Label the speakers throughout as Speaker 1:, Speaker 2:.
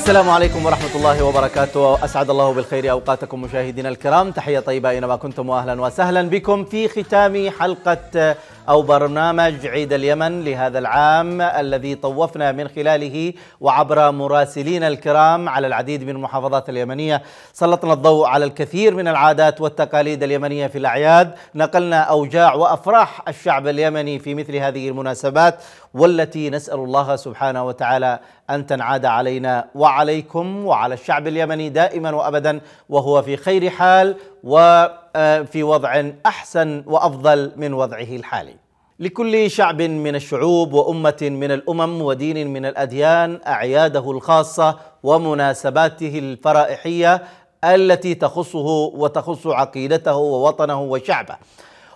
Speaker 1: السلام عليكم ورحمة الله وبركاته أسعد الله بالخير أوقاتكم مشاهدينا الكرام تحية طيبة أينما كنتم وأهلا وسهلا بكم في ختام حلقة أو برنامج عيد اليمن لهذا العام الذي طوفنا من خلاله وعبر مراسلين الكرام على العديد من المحافظات اليمنية سلطنا الضوء على الكثير من العادات والتقاليد اليمنية في الأعياد نقلنا أوجاع وأفراح الشعب اليمني في مثل هذه المناسبات والتي نسأل الله سبحانه وتعالى أن تنعاد علينا وعليكم وعلى الشعب اليمني دائما وأبدا وهو في خير حال وفي آه، وضع أحسن وأفضل من وضعه الحالي لكل شعب من الشعوب وأمة من الأمم ودين من الأديان أعياده الخاصة ومناسباته الفرائحية التي تخصه وتخص عقيدته ووطنه وشعبه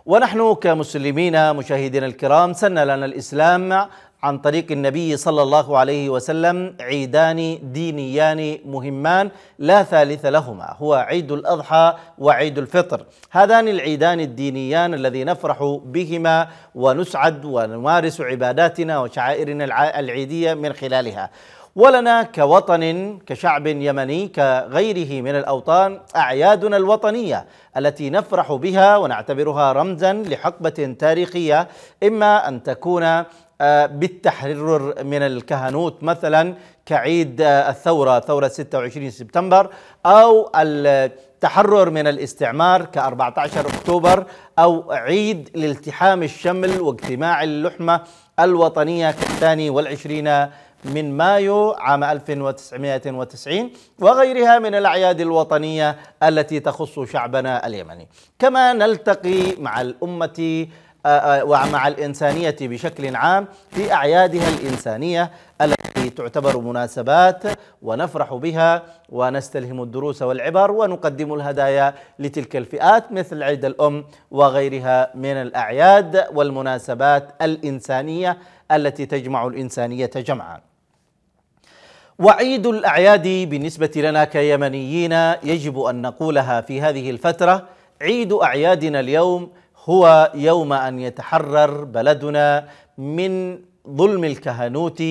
Speaker 1: ونحن كمسلمين مشاهدينا الكرام سن لنا الإسلام عن طريق النبي صلى الله عليه وسلم عيدان دينيان مهمان لا ثالث لهما هو عيد الأضحى وعيد الفطر هذان العيدان الدينيان الذي نفرح بهما ونسعد ونمارس عباداتنا وشعائرنا العيدية من خلالها ولنا كوطن كشعب يمني كغيره من الاوطان اعيادنا الوطنيه التي نفرح بها ونعتبرها رمزا لحقبه تاريخيه اما ان تكون آه، بالتحرر من الكهنوت مثلا كعيد آه، الثورة ثورة 26 سبتمبر أو التحرر من الاستعمار ك 14 أكتوبر أو عيد لالتحام الشمل واجتماع اللحمة الوطنية كالثاني والعشرين من مايو عام 1990 وغيرها من الأعياد الوطنية التي تخص شعبنا اليمني كما نلتقي مع الأمة آه، آه، ومع الإنسانية بشكل عام في أعيادها الإنسانية التي تعتبر مناسبات ونفرح بها ونستلهم الدروس والعبر ونقدم الهدايا لتلك الفئات مثل عيد الأم وغيرها من الأعياد والمناسبات الإنسانية التي تجمع الإنسانية جمعاً وعيد الأعياد بالنسبة لنا كيمنيين يجب أن نقولها في هذه الفترة عيد أعيادنا اليوم هو يوم ان يتحرر بلدنا من ظلم الكهنوت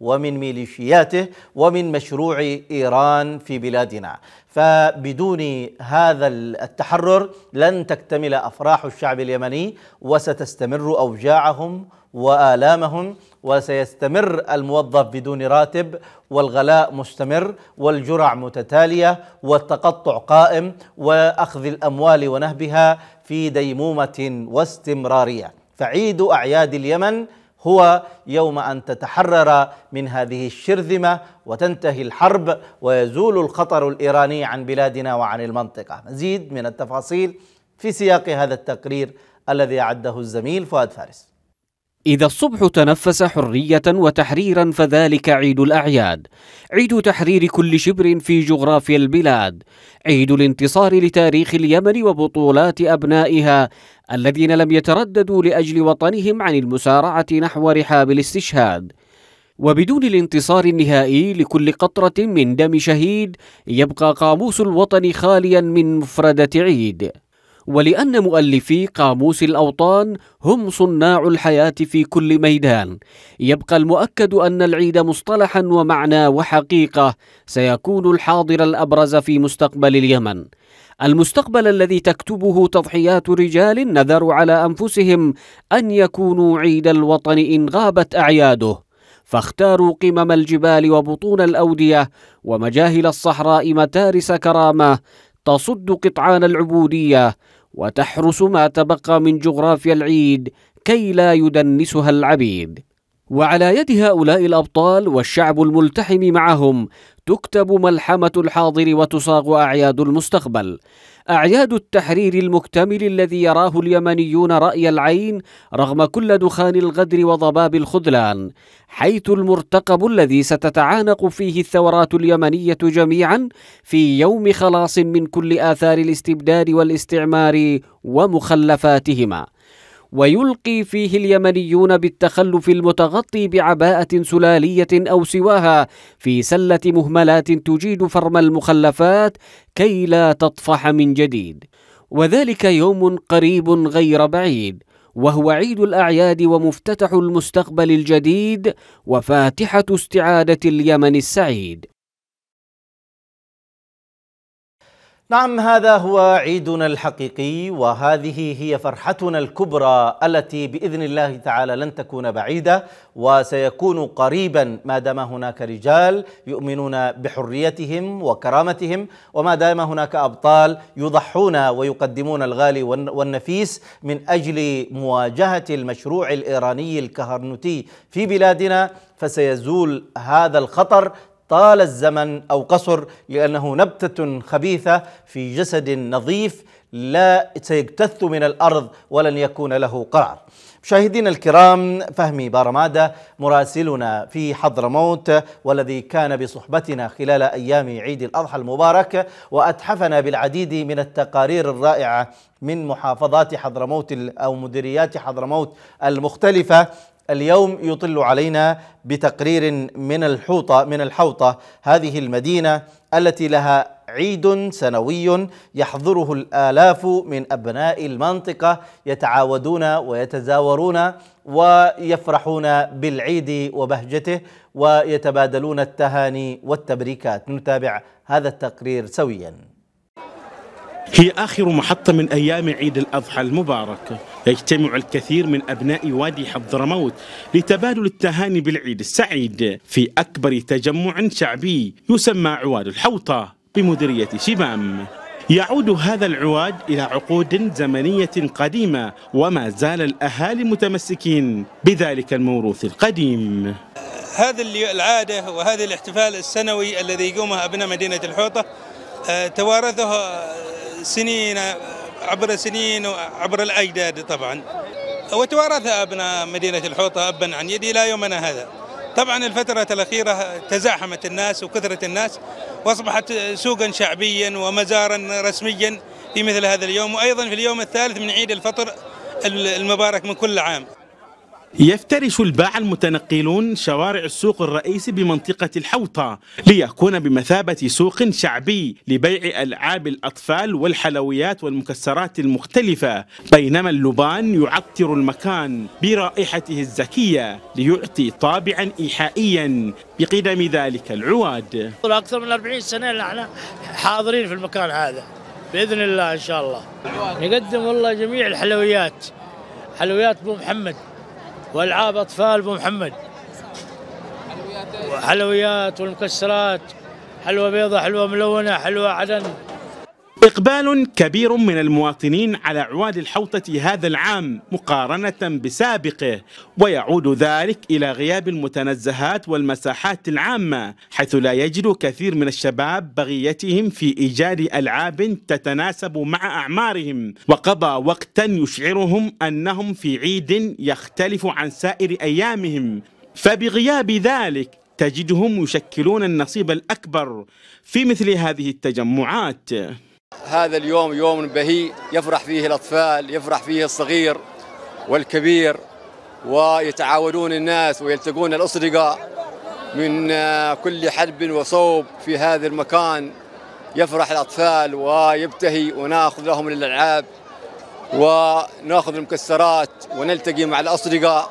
Speaker 1: ومن ميليشياته ومن مشروع ايران في بلادنا فبدون هذا التحرر لن تكتمل افراح الشعب اليمني وستستمر اوجاعهم وآلامهم وسيستمر الموظف بدون راتب والغلاء مستمر والجرع متتاليه والتقطع قائم واخذ الاموال ونهبها في ديمومه واستمراريه فعيد اعياد اليمن هو يوم ان تتحرر من هذه الشرذمه وتنتهي الحرب ويزول الخطر الايراني عن بلادنا وعن المنطقه مزيد من التفاصيل في سياق هذا التقرير الذي اعده الزميل فؤاد فارس
Speaker 2: إذا الصبح تنفس حرية وتحريرا فذلك عيد الأعياد عيد تحرير كل شبر في جغرافيا البلاد عيد الانتصار لتاريخ اليمن وبطولات أبنائها الذين لم يترددوا لأجل وطنهم عن المسارعة نحو رحاب الاستشهاد وبدون الانتصار النهائي لكل قطرة من دم شهيد يبقى قاموس الوطن خاليا من مفردة عيد ولأن مؤلفي قاموس الأوطان هم صناع الحياة في كل ميدان يبقى المؤكد أن العيد مصطلحا ومعنى وحقيقة سيكون الحاضر الأبرز في مستقبل اليمن المستقبل الذي تكتبه تضحيات رجال نذروا على أنفسهم أن يكونوا عيد الوطن إن غابت أعياده فاختاروا قمم الجبال وبطون الأودية ومجاهل الصحراء متارس كرامة تصد قطعان العبودية وتحرس ما تبقى من جغرافيا العيد كي لا يدنسها العبيد وعلى يد هؤلاء الأبطال والشعب الملتحم معهم تكتب ملحمة الحاضر وتصاغ أعياد المستقبل أعياد التحرير المكتمل الذي يراه اليمنيون رأي العين رغم كل دخان الغدر وضباب الخذلان حيث المرتقب الذي ستتعانق فيه الثورات اليمنية جميعا في يوم خلاص من كل آثار الاستبداد والاستعمار ومخلفاتهما ويلقي فيه اليمنيون بالتخلف المتغطي بعباءة سلالية أو سواها في سلة مهملات تجيد فرم المخلفات كي لا تطفح من جديد وذلك يوم قريب غير بعيد وهو عيد الأعياد ومفتتح المستقبل الجديد وفاتحة استعادة اليمن السعيد
Speaker 1: نعم هذا هو عيدنا الحقيقي وهذه هي فرحتنا الكبرى التي باذن الله تعالى لن تكون بعيده وسيكون قريبا ما دام هناك رجال يؤمنون بحريتهم وكرامتهم وما دام هناك ابطال يضحون ويقدمون الغالي والنفيس من اجل مواجهه المشروع الايراني الكهرنوتي في بلادنا فسيزول هذا الخطر طال الزمن او قصر لانه نبته خبيثه في جسد نظيف لا سيجتث من الارض ولن يكون له قرار. مشاهدينا الكرام فهمي بارماده مراسلنا في حضرموت والذي كان بصحبتنا خلال ايام عيد الاضحى المبارك واتحفنا بالعديد من التقارير الرائعه من محافظات حضرموت او مديريات حضرموت المختلفه اليوم يطل علينا بتقرير من الحوطة من الحوطة هذه المدينة التي لها عيد سنوي يحضره الآلاف من أبناء المنطقة يتعاودون ويتزاورون ويفرحون بالعيد وبهجته ويتبادلون التهاني والتبريكات نتابع هذا التقرير سوياً
Speaker 3: هي آخر محطة من أيام عيد الأضحى المبارك يجتمع الكثير من أبناء وادي حضرموت لتبادل التهاني بالعيد السعيد في أكبر تجمع شعبي يسمى عواد الحوطة بمديرية شبام يعود هذا العواد إلى عقود زمنية قديمة وما زال الأهالي متمسكين بذلك الموروث القديم هذه العادة وهذا الاحتفال السنوي الذي يقومه أبناء مدينة الحوطة آه، توارثه سنين عبر سنين وعبر الأجداد طبعا وتوارث أبناء مدينة الحوطة أبا عن يدي إلى يومنا هذا طبعا الفترة الأخيرة تزاحمت الناس وكثرت الناس وأصبحت سوقا شعبيا ومزارا رسميا في مثل هذا اليوم وأيضا في اليوم الثالث من عيد الفطر المبارك من كل عام يفترش الباع المتنقلون شوارع السوق الرئيسي بمنطقة الحوطة ليكون بمثابة سوق شعبي لبيع ألعاب الأطفال والحلويات والمكسرات المختلفة بينما اللبان يعطر المكان برائحته الزكية ليعطي طابعا إيحائيا بقدم ذلك العواد
Speaker 4: أكثر من 40 سنة نحن حاضرين في المكان هذا بإذن الله إن شاء الله نقدم والله جميع الحلويات حلويات أبو محمد والعاب اطفال ابو محمد وحلويات والمكسرات
Speaker 3: حلوه بيضه حلوه ملونه حلوه عدن إقبال كبير من المواطنين على أعواد الحوطة هذا العام مقارنة بسابقه ويعود ذلك إلى غياب المتنزهات والمساحات العامة حيث لا يجد كثير من الشباب بغيتهم في إيجاد ألعاب تتناسب مع أعمارهم وقضى وقتا يشعرهم أنهم في عيد يختلف عن سائر أيامهم فبغياب ذلك تجدهم يشكلون النصيب الأكبر في مثل هذه التجمعات هذا اليوم
Speaker 5: يوم بهي يفرح فيه الأطفال يفرح فيه الصغير والكبير ويتعاونون الناس ويلتقون الأصدقاء من آه، كل حلب وصوب في هذا المكان يفرح الأطفال ويبتهي وناخذ لهم الألعاب وناخذ المكسرات ونلتقي مع الأصدقاء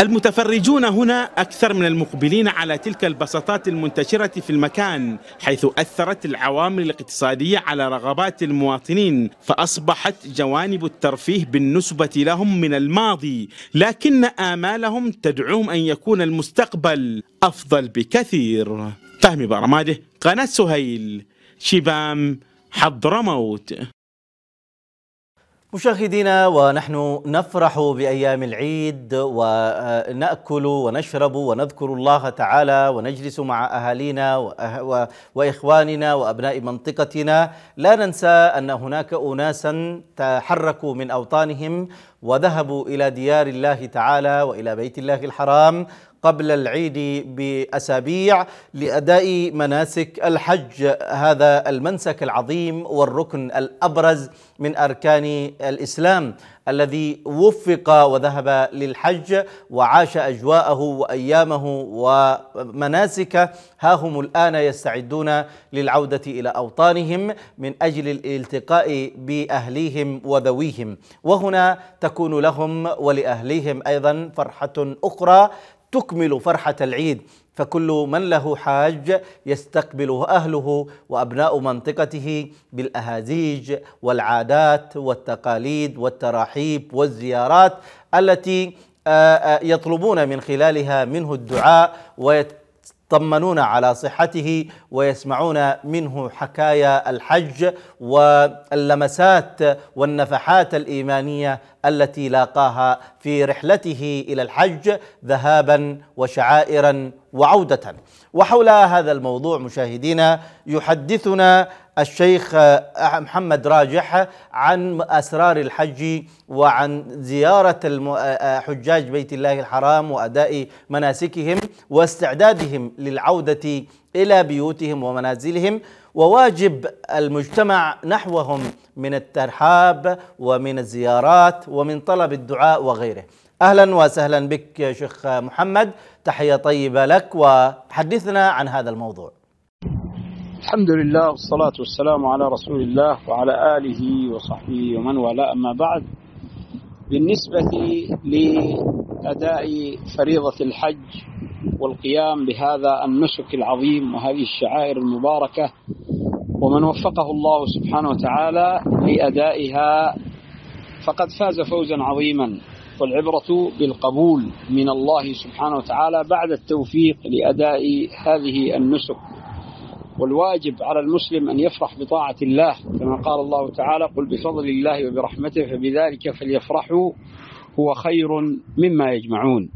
Speaker 3: المتفرجون هنا أكثر من المقبلين على تلك البساطات المنتشرة في المكان حيث أثرت العوامل الاقتصادية على رغبات المواطنين فأصبحت جوانب الترفيه بالنسبة لهم من الماضي لكن آمالهم تدعوهم أن يكون المستقبل أفضل بكثير فهمي برماده قناة سهيل شبام حضرموت
Speaker 1: مشاهدينا ونحن نفرح بايام العيد وناكل ونشرب ونذكر الله تعالى ونجلس مع اهالينا واخواننا وابناء منطقتنا لا ننسى ان هناك اناسا تحركوا من اوطانهم وذهبوا الى ديار الله تعالى والى بيت الله الحرام قبل العيد بأسابيع لأداء مناسك الحج هذا المنسك العظيم والركن الأبرز من أركان الإسلام الذي وفق وذهب للحج وعاش أجواءه وأيامه ومناسكه ها هم الآن يستعدون للعودة إلى أوطانهم من أجل الالتقاء بأهليهم وذويهم وهنا تكون لهم ولأهليهم أيضا فرحة أخرى تكمل فرحة العيد فكل من له حاج يستقبله أهله وأبناء منطقته بالأهازيج والعادات والتقاليد والتراحيب والزيارات التي آه، آه، يطلبون من خلالها منه الدعاء يطمنون على صحته ويسمعون منه حكايا الحج واللمسات والنفحات الايمانيه التي لاقاها في رحلته الى الحج ذهابا وشعائرا وعودة وحول هذا الموضوع مشاهدينا يحدثنا الشيخ آه، محمد راجح عن أسرار الحج وعن زيارة آه، آه، حجاج بيت الله الحرام وأداء مناسكهم واستعدادهم للعودة إلى بيوتهم ومنازلهم وواجب المجتمع نحوهم من الترحاب ومن الزيارات ومن طلب الدعاء وغيره أهلا وسهلا بك شيخ محمد تحية طيبة لك وحدثنا عن هذا الموضوع الحمد لله والصلاة والسلام على رسول الله وعلى
Speaker 5: آله وصحبه ومن والاه أما بعد بالنسبة لأداء فريضة الحج والقيام بهذا النسك العظيم وهذه الشعائر المباركة ومن وفقه الله سبحانه وتعالى لأدائها فقد فاز فوزا عظيما والعبرة بالقبول من الله سبحانه وتعالى بعد التوفيق لأداء هذه النسك والواجب على المسلم أن يفرح بطاعة الله كما قال الله تعالى قل بفضل الله وبرحمته فبذلك فليفرحوا هو خير مما يجمعون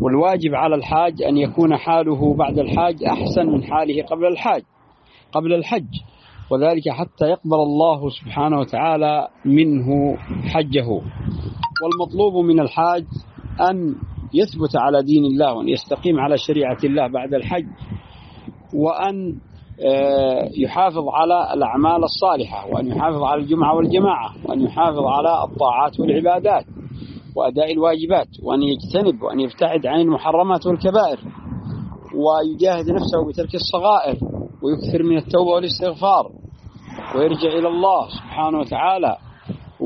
Speaker 5: والواجب على الحاج أن يكون حاله بعد الحاج أحسن من حاله قبل الحاج قبل الحج وذلك حتى يقبل الله سبحانه وتعالى منه حجه والمطلوب من الحاج أن يثبت على دين الله وأن يستقيم على شريعة الله بعد الحج وأن آه، يحافظ على الأعمال الصالحة وأن يحافظ على الجمعة والجماعة وأن يحافظ على الطاعات والعبادات وأداء الواجبات وأن يجتنب وأن يبتعد عن المحرمات والكبائر ويجاهد نفسه بترك الصغائر ويكثر من التوبة والاستغفار ويرجع إلى الله سبحانه وتعالى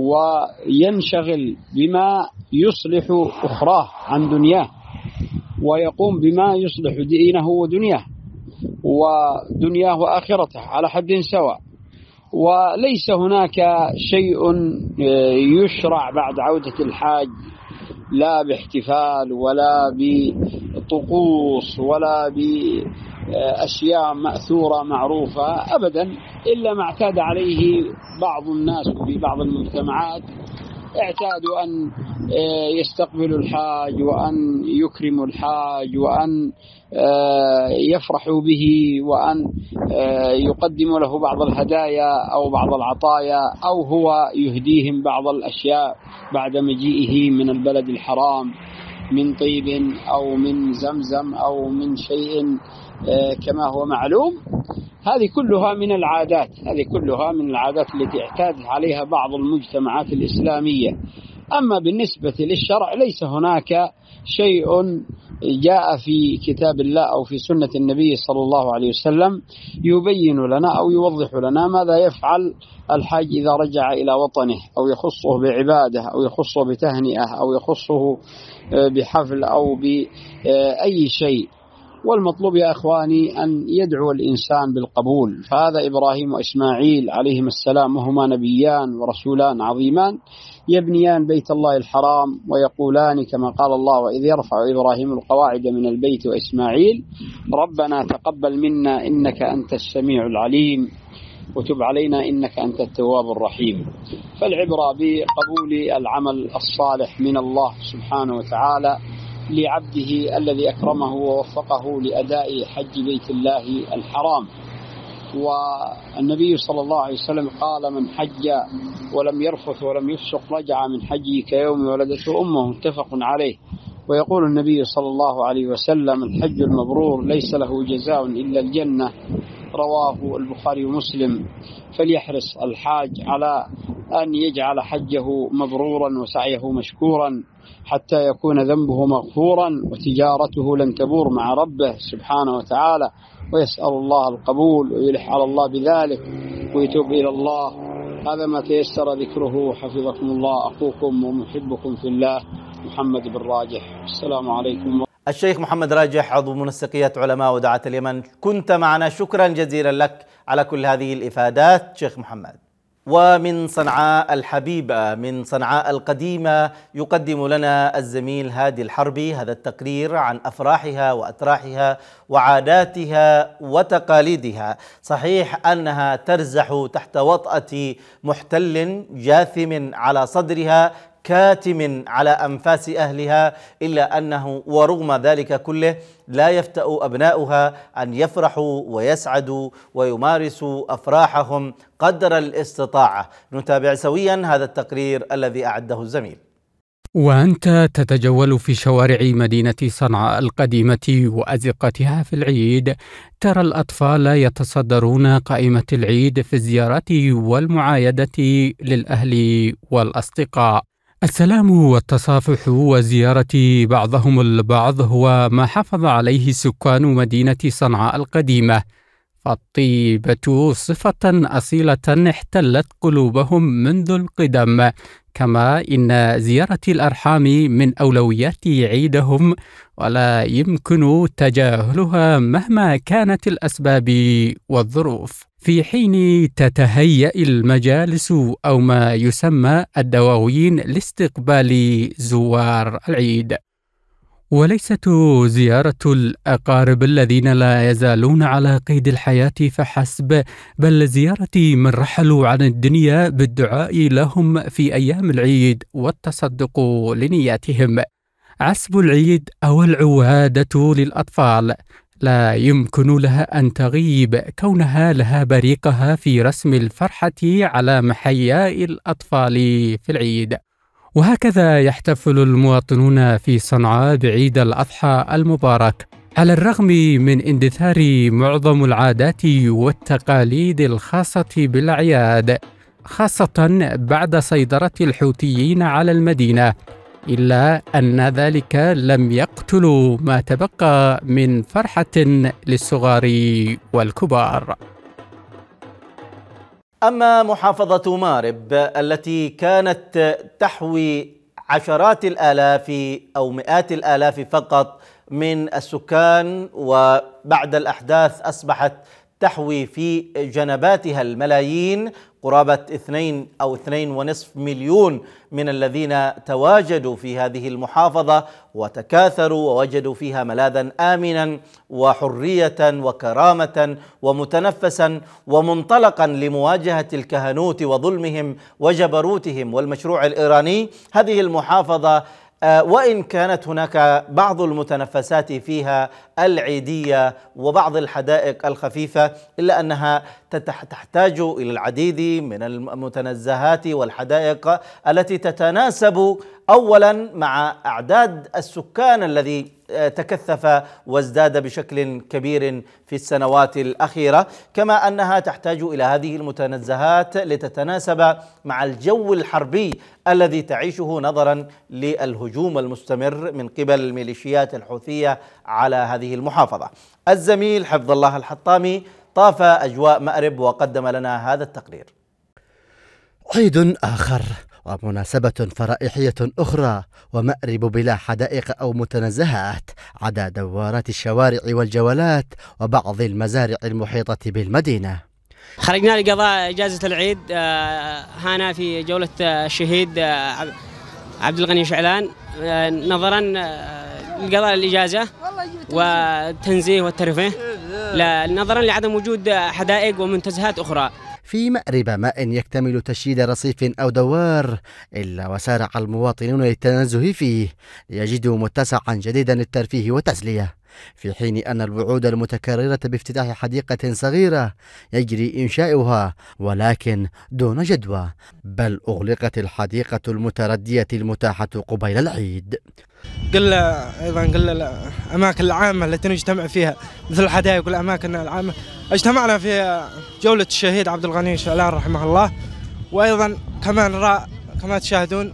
Speaker 5: وينشغل بما يصلح أخراه عن دنياه ويقوم بما يصلح دينه ودنياه ودنياه وآخرته على حد سواء وليس هناك شيء آه، يشرع بعد عودة الحاج لا باحتفال ولا بطقوس ولا ب آه، أشياء مأثورة معروفة أبدا إلا ما اعتاد عليه بعض الناس في بعض المجتمعات اعتادوا أن آه، يستقبلوا الحاج وأن يكرموا الحاج وأن آه، يفرحوا به وأن يقدموا له بعض الهدايا أو بعض العطايا أو هو يهديهم بعض الأشياء بعد مجيئه من البلد الحرام من طيب أو من زمزم أو من شيء آه، كما هو معلوم هذه كلها من العادات هذه كلها من العادات التي اعتاد عليها بعض المجتمعات الإسلامية أما بالنسبة للشرع ليس هناك شيء جاء في كتاب الله أو في سنة النبي صلى الله عليه وسلم يبين لنا أو يوضح لنا ماذا يفعل الحاج إذا رجع إلى وطنه أو يخصه بعبادة أو يخصه بتهنئة أو يخصه آه، بحفل أو بأي شيء والمطلوب يا اخواني ان يدعو الانسان بالقبول فهذا ابراهيم واسماعيل عليهما السلام وهما نبيان ورسولان عظيمان يبنيان بيت الله الحرام ويقولان كما قال الله واذ يرفع ابراهيم القواعد من البيت واسماعيل ربنا تقبل منا انك انت السميع العليم وتب علينا انك انت التواب الرحيم. فالعبره بقبول العمل الصالح من الله سبحانه وتعالى لعبده الذي اكرمه ووفقه لاداء حج بيت الله الحرام والنبي صلى الله عليه وسلم قال من حج ولم يرفث ولم يفسق رجع من حجه كيوم ولدته امه متفق عليه ويقول النبي صلى الله عليه وسلم الحج المبرور ليس له جزاء الا الجنه رواه البخاري ومسلم فليحرص الحاج على ان يجعل حجه مبرورا وسعيه مشكورا حتى يكون ذنبه مغفورا وتجارته لن تبور مع ربه سبحانه وتعالى ويسأل الله القبول ويلح على الله بذلك ويتوب إلى الله هذا ما تيسر ذكره حفظكم الله أخوكم ومحبكم في الله محمد بن راجح
Speaker 1: السلام عليكم الشيخ محمد راجح عضو منسقية علماء ودعاة اليمن كنت معنا شكرا جزيلا لك على كل هذه الإفادات شيخ محمد ومن صنعاء الحبيبة من صنعاء القديمة يقدم لنا الزميل هادي الحربي هذا التقرير عن أفراحها وأتراحها وعاداتها وتقاليدها صحيح أنها ترزح تحت وطأة محتل جاثم على صدرها كاتم على أنفاس أهلها إلا أنه ورغم ذلك كله لا يفتأ أبناؤها أن يفرحوا ويسعدوا ويمارسوا أفراحهم قدر الاستطاعة نتابع سويا هذا التقرير الذي أعده الزميل
Speaker 6: وأنت تتجول في شوارع مدينة صنعاء القديمة وأزقتها في العيد ترى الأطفال يتصدرون قائمة العيد في الزيارة والمعايدة للأهل والأصدقاء السلام والتصافح وزيارة بعضهم البعض هو ما حافظ عليه سكان مدينة صنعاء القديمة، فالطيبة صفة أصيلة احتلت قلوبهم منذ القدم، كما إن زيارة الأرحام من أولويات عيدهم ولا يمكن تجاهلها مهما كانت الاسباب والظروف في حين تتهيا المجالس او ما يسمى الدواوين لاستقبال زوار العيد وليست زيارة الأقارب الذين لا يزالون على قيد الحياة فحسب، بل زيارة من رحلوا عن الدنيا بالدعاء لهم في أيام العيد والتصدق لنياتهم، عسب العيد أو العوادة للأطفال لا يمكن لها أن تغيب كونها لها بريقها في رسم الفرحة على محياء الأطفال في العيد وهكذا يحتفل المواطنون في صنعاء بعيد الأضحى المبارك على الرغم من اندثار معظم العادات والتقاليد الخاصة بالأعياد خاصة بعد سيطرة الحوثيين على المدينة إلا أن ذلك لم يقتل ما تبقى من فرحة للصغار والكبار
Speaker 1: أما محافظة مارب التي كانت تحوي عشرات الآلاف أو مئات الآلاف فقط من السكان وبعد الأحداث أصبحت تحوي في جنباتها الملايين قرابة اثنين أو اثنين ونصف مليون من الذين تواجدوا في هذه المحافظة وتكاثروا ووجدوا فيها ملاذا آمنا وحرية وكرامة ومتنفسا ومنطلقا لمواجهة الكهنوت وظلمهم وجبروتهم والمشروع الإيراني هذه المحافظة آه، وإن كانت هناك بعض المتنفسات فيها العيدية وبعض الحدائق الخفيفة إلا أنها تحتاج إلى العديد من المتنزهات والحدائق التي تتناسب أولا مع أعداد السكان الذي آه، تكثف وازداد بشكل كبير في السنوات الأخيرة كما أنها تحتاج إلى هذه المتنزهات لتتناسب مع الجو الحربي الذي تعيشه نظرا للهجوم المستمر من قبل الميليشيات الحوثية على هذه هذه المحافظة الزميل حفظ الله الحطامي طاف أجواء مأرب وقدم لنا هذا التقرير
Speaker 7: عيد آخر ومناسبة فرائحية أخرى ومأرب بلا حدائق أو متنزهات عدا دوارات الشوارع والجولات وبعض المزارع المحيطة بالمدينة
Speaker 2: خرجنا لقضاء إجازة العيد هنا آه، في جولة الشهيد آه، آه، عبد الغني شعلان نظرا
Speaker 7: لقضاء الإجازة والتنزيه والترفيه نظرا لعدم وجود
Speaker 2: حدائق ومنتزهات أخرى
Speaker 7: في مأرب ماء يكتمل تشييد رصيف أو دوار إلا وسارع المواطنون للتنزه فيه ليجدوا متسعا جديدا للترفيه والتسلية في حين أن الوعود المتكررة بافتتاح حديقة صغيرة يجري إنشاؤها ولكن دون جدوى بل أغلقت الحديقة المتردية المتاحة قبيل العيد
Speaker 3: قلنا أيضا قلنا الأماكن العامة التي نجتمع فيها مثل الحدائق والأماكن العامة اجتمعنا في جولة الشهيد عبد الغني شعلان رحمه الله وأيضا كما نرى كما تشاهدون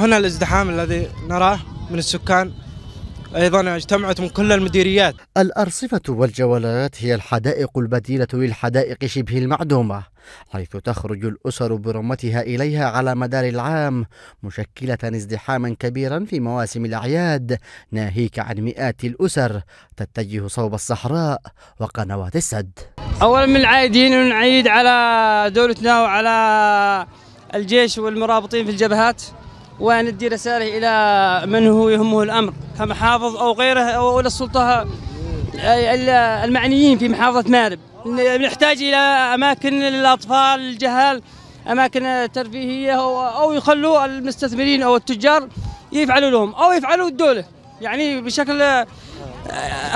Speaker 3: هنا الازدحام الذي نراه من السكان أيضا اجتمعت من كل المديريات الأرصفة
Speaker 7: والجولات هي الحدائق البديلة للحدائق شبه المعدومة حيث تخرج الأسر برمتها إليها على مدار العام مشكلة ازدحاما كبيرا في مواسم الأعياد ناهيك عن مئات الأسر تتجه صوب الصحراء وقنوات السد
Speaker 5: أولا من العايدين ونعيد على دولتنا وعلى الجيش والمرابطين في الجبهات وندي رساله الى من هو يهمه الامر كمحافظ او غيره او الى السلطه المعنيين في محافظه مارب نحتاج الى اماكن للاطفال الجهال اماكن ترفيهيه او يخلوا المستثمرين او التجار يفعلوا لهم او يفعلوا الدوله يعني بشكل آه،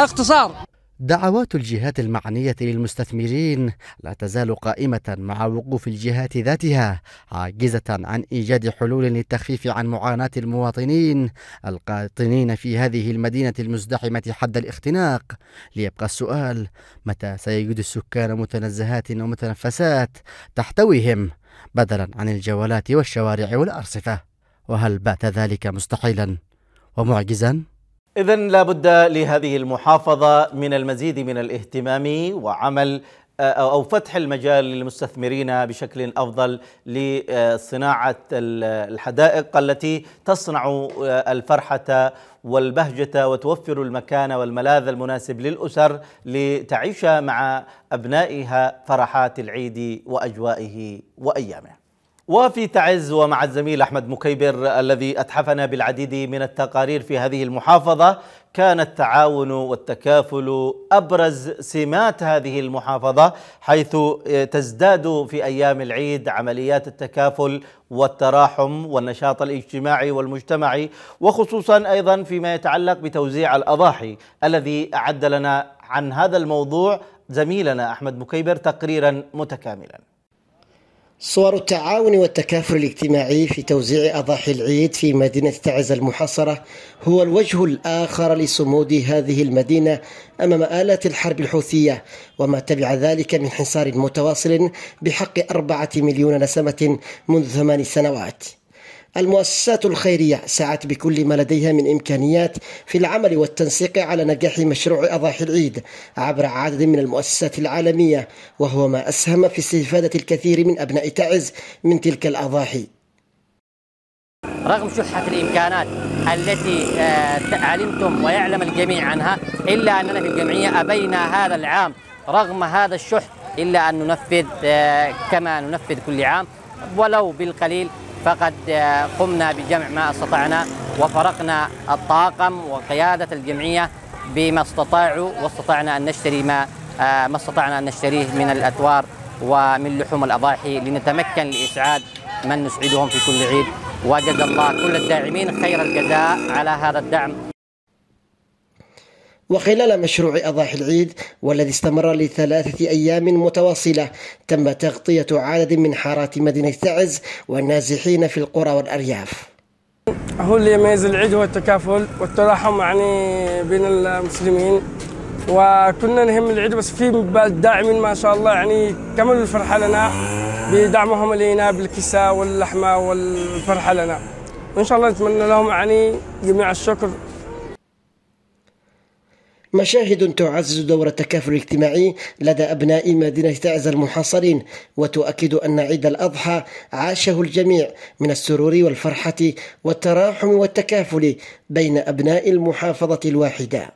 Speaker 5: اختصار
Speaker 7: دعوات الجهات المعنية للمستثمرين لا تزال قائمة مع وقوف الجهات ذاتها عاجزة عن إيجاد حلول للتخفيف عن معاناة المواطنين القاطنين في هذه المدينة المزدحمة حد الاختناق ليبقى السؤال متى سيجد السكان متنزهات ومتنفسات تحتويهم بدلا عن الجولات والشوارع والأرصفة وهل بات ذلك مستحيلا ومعجزا؟
Speaker 1: إذا لابد لهذه المحافظة من المزيد من الاهتمام وعمل آه، أو فتح المجال للمستثمرين بشكل أفضل لصناعة الحدائق التي تصنع آه، الفرحة والبهجة وتوفر المكان والملاذ المناسب للأسر لتعيش مع أبنائها فرحات العيد وأجوائه وأيامه وفي تعز ومع الزميل أحمد مكيبر الذي أتحفنا بالعديد من التقارير في هذه المحافظة كان التعاون والتكافل أبرز سمات هذه المحافظة حيث تزداد في أيام العيد عمليات التكافل والتراحم والنشاط الاجتماعي والمجتمعي وخصوصا أيضا فيما يتعلق بتوزيع الأضاحي الذي أعد لنا عن هذا الموضوع زميلنا أحمد مكيبر تقريرا متكاملا
Speaker 8: صور التعاون والتكافل الاجتماعي في توزيع أضاحي العيد في مدينة تعز المحاصرة هو الوجه الآخر لصمود هذه المدينة أمام الات الحرب الحوثية وما تبع ذلك من حصار متواصل بحق أربعة مليون نسمة منذ ثمان سنوات المؤسسات الخيرية سعت بكل ما لديها من إمكانيات في العمل والتنسيق على نجاح مشروع أضاحي العيد عبر عدد من المؤسسات العالمية وهو ما أسهم في استفادة الكثير من أبناء تعز من تلك الأضاحي
Speaker 7: رغم شحة الإمكانات التي آه، علمتم ويعلم الجميع عنها إلا أننا في الجمعية أبينا هذا العام رغم هذا الشح إلا أن ننفذ آه، كما ننفذ كل عام ولو بالقليل فقد آه، قمنا بجمع ما استطعنا وفرقنا الطاقم وقيادة الجمعية بما استطاعوا واستطعنا أن نشتري ما آه، ما استطعنا أن نشتريه من الأتوار ومن لحوم الأضاحي لنتمكن لإسعاد من نسعدهم في كل عيد وجزا الله كل الداعمين خير الجزاء على هذا الدعم
Speaker 8: وخلال مشروع أضاحي العيد والذي استمر لثلاثة أيام متواصلة تم تغطية عدد من حارات مدينة تعز والنازحين في القرى والأرياف
Speaker 5: هو اللي يميز العيد هو التكافل والتراحم يعني بين المسلمين وكنا نهم العيد بس في داعمين ما شاء الله يعني كملوا الفرحة لنا بدعمهم لنا بالكساء واللحمة والفرحة لنا وإن شاء الله نتمنى لهم يعني جميع الشكر
Speaker 8: مشاهد تعزز دور التكافل الاجتماعي لدى أبناء مدينة تعز المحاصرين وتؤكد أن عيد الأضحى عاشه الجميع من السرور والفرحة والتراحم والتكافل بين أبناء المحافظة الواحدة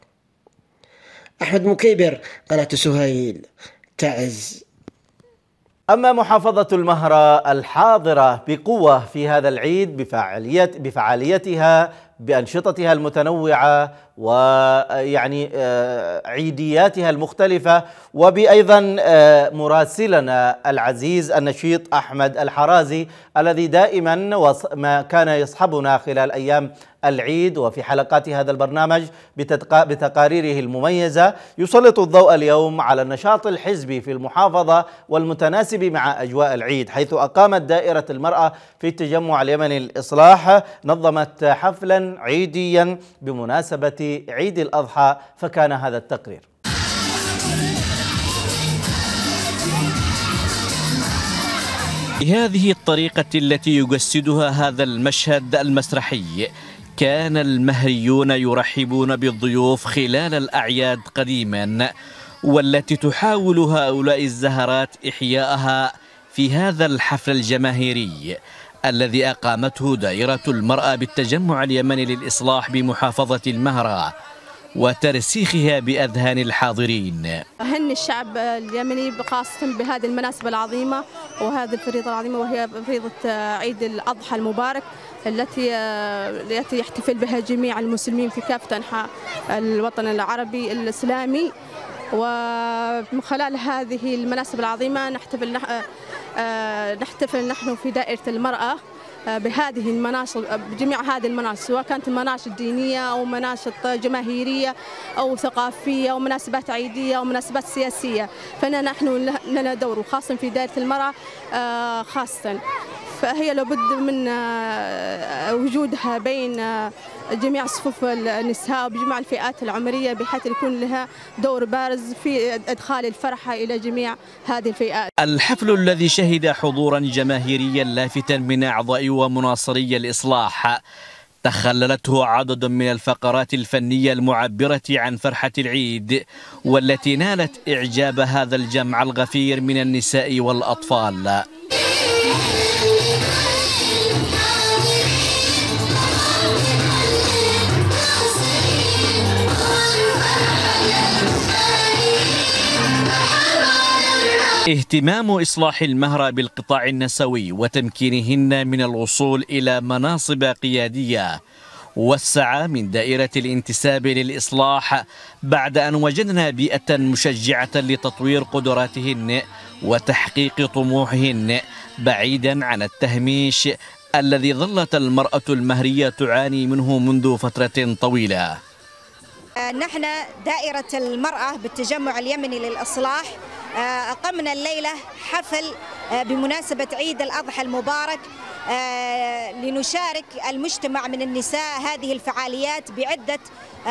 Speaker 8: أحمد مكيبر قناة سهيل
Speaker 1: تعز أما محافظة المهرة الحاضرة بقوة في هذا العيد بفعاليات بفعاليتها بأنشطتها المتنوعة ويعني آه، عيدياتها المختلفة وبأيضا آه، مراسلنا العزيز النشيط أحمد الحرازي الذي دائما ما كان يصحبنا خلال أيام العيد وفي حلقات هذا البرنامج بتقاريره المميزة يسلط الضوء اليوم على النشاط الحزبي في المحافظة والمتناسب مع أجواء العيد حيث أقامت دائرة المرأة في التجمع اليمني الإصلاح نظمت حفلا عيديا بمناسبة عيد الأضحى فكان هذا التقرير
Speaker 4: بهذه الطريقة التي يجسدها هذا المشهد المسرحي كان المهريون يرحبون بالضيوف خلال الأعياد قديما والتي تحاول هؤلاء الزهرات إحياءها في هذا الحفل الجماهيري الذي أقامته دائرة المرأة بالتجمع اليمني للإصلاح بمحافظة المهرة وترسيخها بأذهان الحاضرين
Speaker 5: أهن الشعب اليمني بخاصة بهذه المناسبة العظيمة وهذه الفريضة العظيمة وهي فريضة عيد الأضحى المبارك التي التي يحتفل بها جميع المسلمين في كافة أنحاء الوطن العربي الإسلامي ومن خلال هذه المناسب العظيمة نحتفل آه، آه، نحتفل نحن في دائرة المرأة آه، بهذه المناشط بجميع هذه المناشط سواء كانت مناشط دينية أو مناشط جماهيرية أو ثقافية أو مناسبات عيدية أو مناسبات سياسية فنحن لنا دور خاص في دائرة المرأة خاصة فهي لابد من آه، آه، وجودها بين آه، جميع صفوف النساء وجميع الفئات العمرية بحيث يكون لها دور بارز في إدخال الفرحة إلى جميع هذه الفئات
Speaker 4: الحفل الذي شهد حضورا جماهيريا لافتا من أعضاء ومناصري الإصلاح تخللته عدد من الفقرات الفنية المعبرة عن فرحة العيد والتي نالت إعجاب هذا الجمع الغفير من النساء والأطفال اهتمام إصلاح المهرة بالقطاع النسوي وتمكينهن من الوصول إلى مناصب قيادية والسعى من دائرة الانتساب للإصلاح بعد أن وجدنا بيئة مشجعة لتطوير قدراتهن وتحقيق طموحهن بعيدا عن التهميش الذي ظلت المرأة المهرية تعاني منه منذ فترة طويلة آه، نحن دائرة المرأة بالتجمع اليمني للإصلاح آه، أقمنا الليلة حفل آه، بمناسبة عيد الأضحى المبارك لنشارك المجتمع من النساء هذه الفعاليات بعدة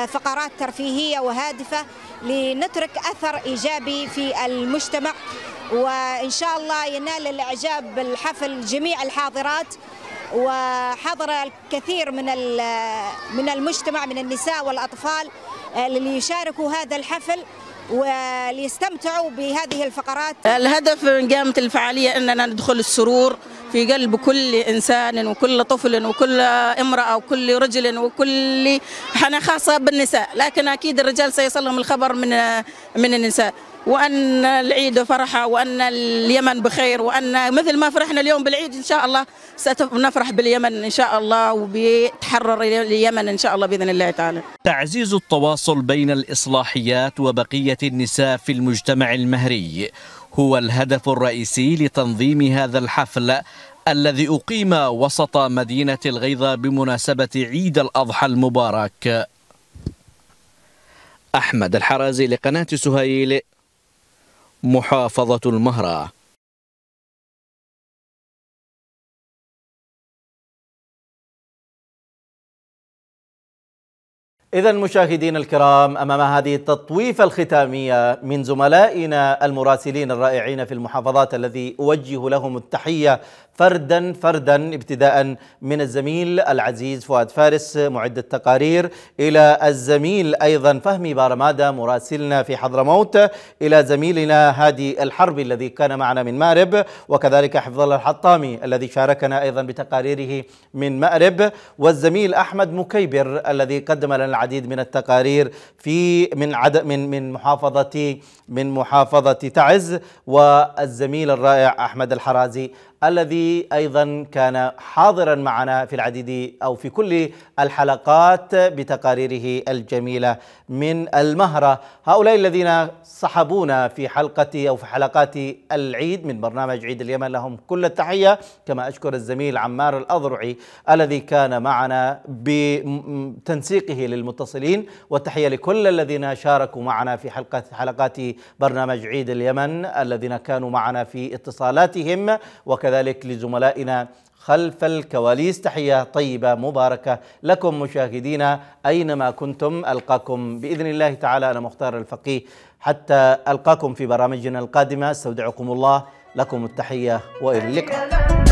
Speaker 4: فقرات ترفيهية وهادفة لنترك أثر إيجابي في المجتمع وإن شاء الله ينال الإعجاب بالحفل جميع الحاضرات وحضر الكثير من من المجتمع من النساء والأطفال اللي آه، يشاركوا هذا الحفل وليستمتعوا بهذه الفقرات
Speaker 1: الهدف من قامة الفعالية أننا ندخل السرور في قلب كل إنسان وكل طفل وكل امرأة وكل رجل وكل حنا خاصة بالنساء لكن أكيد الرجال سيصلهم الخبر من من النساء وأن العيد
Speaker 5: فرحة وأن اليمن بخير وأن مثل ما فرحنا اليوم بالعيد إن شاء الله سنفرح باليمن إن شاء الله وبتحرر اليمن إن شاء الله بإذن الله تعالى
Speaker 4: تعزيز التواصل بين الإصلاحيات وبقية النساء في المجتمع المهري هو الهدف الرئيسي لتنظيم هذا الحفل الذي أقيم وسط مدينة الغيضة بمناسبة عيد الأضحى المبارك أحمد الحرازي لقناة سهيل
Speaker 3: محافظة المهرة
Speaker 1: إذا مشاهدينا الكرام أمام هذه التطويفة الختامية من زملائنا المراسلين الرائعين في المحافظات الذي أوجه لهم التحية فردا فردا ابتداء من الزميل العزيز فؤاد فارس معد التقارير إلى الزميل أيضا فهمي بارمادة مراسلنا في حضرموت إلى زميلنا هادي الحرب الذي كان معنا من مأرب وكذلك حفظ الله الحطامي الذي شاركنا أيضا بتقاريره من مأرب والزميل أحمد مكيبر الذي قدم لنا العديد من التقارير في من عد من من محافظة من محافظة تعز والزميل الرائع أحمد الحرازي الذي ايضا كان حاضرا معنا في العديد او في كل الحلقات بتقاريره الجميله من المهره، هؤلاء الذين صحبونا في حلقه او في حلقات العيد من برنامج عيد اليمن لهم كل التحيه، كما اشكر الزميل عمار الاضرعي الذي كان معنا بتنسيقه للمتصلين والتحيه لكل الذين شاركوا معنا في حلقه حلقات برنامج عيد اليمن الذين كانوا معنا في اتصالاتهم وكذلك وكذلك لزملائنا خلف الكواليس تحية طيبة مباركة لكم مشاهدينا أينما كنتم ألقاكم بإذن الله تعالى أنا مختار الفقيه حتى ألقاكم في برامجنا القادمة استودعكم الله لكم التحية وإلى اللقاء